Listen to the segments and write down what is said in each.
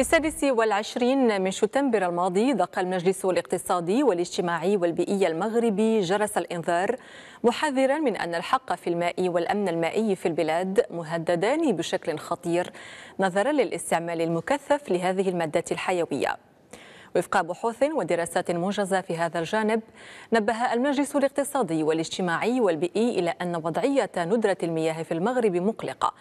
في السادس والعشرين من شتنبر الماضي دق المجلس الاقتصادي والاجتماعي والبيئي المغربي جرس الإنذار محذرا من أن الحق في الماء والأمن المائي في البلاد مهددان بشكل خطير نظرا للاستعمال المكثف لهذه المادة الحيوية وفق بحوث ودراسات موجزة في هذا الجانب نبه المجلس الاقتصادي والاجتماعي والبيئي إلى أن وضعية ندرة المياه في المغرب مقلقة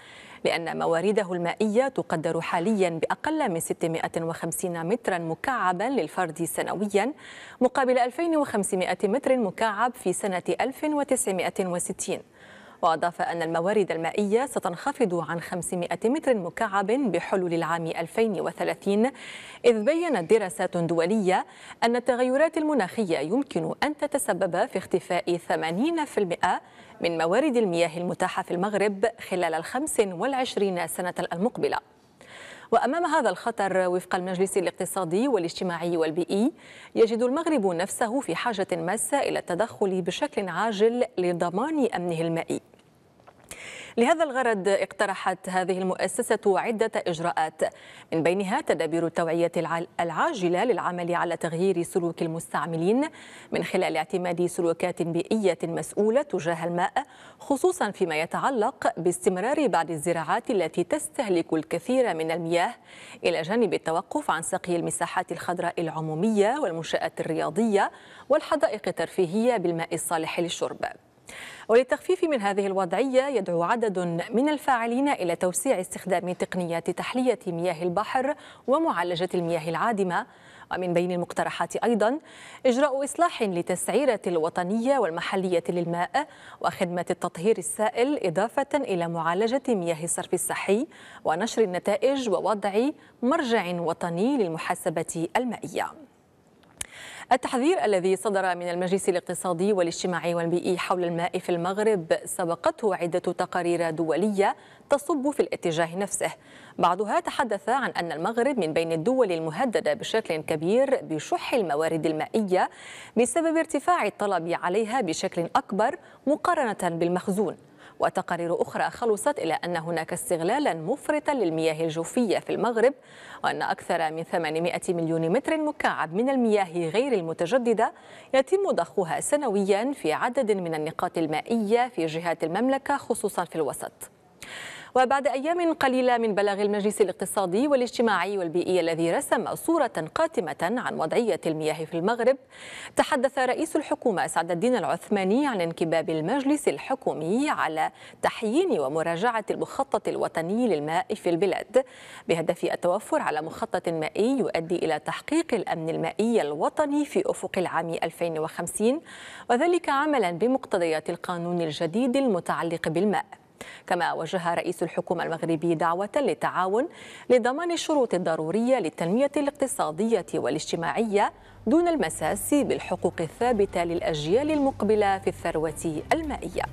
لأن موارده المائية تقدر حاليا بأقل من 650 مترا مكعبا للفرد سنويا مقابل 2500 متر مكعب في سنة 1960 وأضاف أن الموارد المائية ستنخفض عن 500 متر مكعب بحلول العام 2030 إذ بيّنت دراسات دولية أن التغيرات المناخية يمكن أن تتسبب في اختفاء 80% من موارد المياه المتاحة في المغرب خلال ال 25 سنة المقبلة وأمام هذا الخطر وفق المجلس الاقتصادي والاجتماعي والبيئي يجد المغرب نفسه في حاجة ماسة إلى التدخل بشكل عاجل لضمان أمنه المائي لهذا الغرض اقترحت هذه المؤسسة عدة إجراءات من بينها تدابير التوعية العاجلة للعمل على تغيير سلوك المستعملين من خلال اعتماد سلوكات بيئية مسؤولة تجاه الماء خصوصا فيما يتعلق باستمرار بعض الزراعات التي تستهلك الكثير من المياه إلى جانب التوقف عن سقي المساحات الخضراء العمومية والمنشآت الرياضية والحدائق الترفيهية بالماء الصالح للشرب وللتخفيف من هذه الوضعية يدعو عدد من الفاعلين إلى توسيع استخدام تقنيات تحلية مياه البحر ومعالجة المياه العادمة ومن بين المقترحات أيضا إجراء إصلاح لتسعيرة الوطنية والمحلية للماء وخدمة التطهير السائل إضافة إلى معالجة مياه الصرف الصحي ونشر النتائج ووضع مرجع وطني للمحاسبة المائية التحذير الذي صدر من المجلس الاقتصادي والاجتماعي والبيئي حول الماء في المغرب سبقته عدة تقارير دولية تصب في الاتجاه نفسه بعضها تحدث عن أن المغرب من بين الدول المهددة بشكل كبير بشح الموارد المائية بسبب ارتفاع الطلب عليها بشكل أكبر مقارنة بالمخزون وتقارير أخرى خلصت إلى أن هناك استغلالا مفرطا للمياه الجوفية في المغرب وأن أكثر من 800 مليون متر مكعب من المياه غير المتجددة يتم ضخها سنويا في عدد من النقاط المائية في جهات المملكة خصوصا في الوسط وبعد أيام قليلة من بلاغ المجلس الاقتصادي والاجتماعي والبيئي الذي رسم صورة قاتمة عن وضعية المياه في المغرب تحدث رئيس الحكومة سعد الدين العثماني عن انكباب المجلس الحكومي على تحيين ومراجعة المخطط الوطني للماء في البلاد بهدف التوفر على مخطط مائي يؤدي إلى تحقيق الأمن المائي الوطني في أفق العام 2050 وذلك عملا بمقتضيات القانون الجديد المتعلق بالماء كما وجه رئيس الحكومة المغربي دعوة للتعاون لضمان الشروط الضرورية للتنمية الاقتصادية والاجتماعية دون المساس بالحقوق الثابتة للأجيال المقبلة في الثروة المائية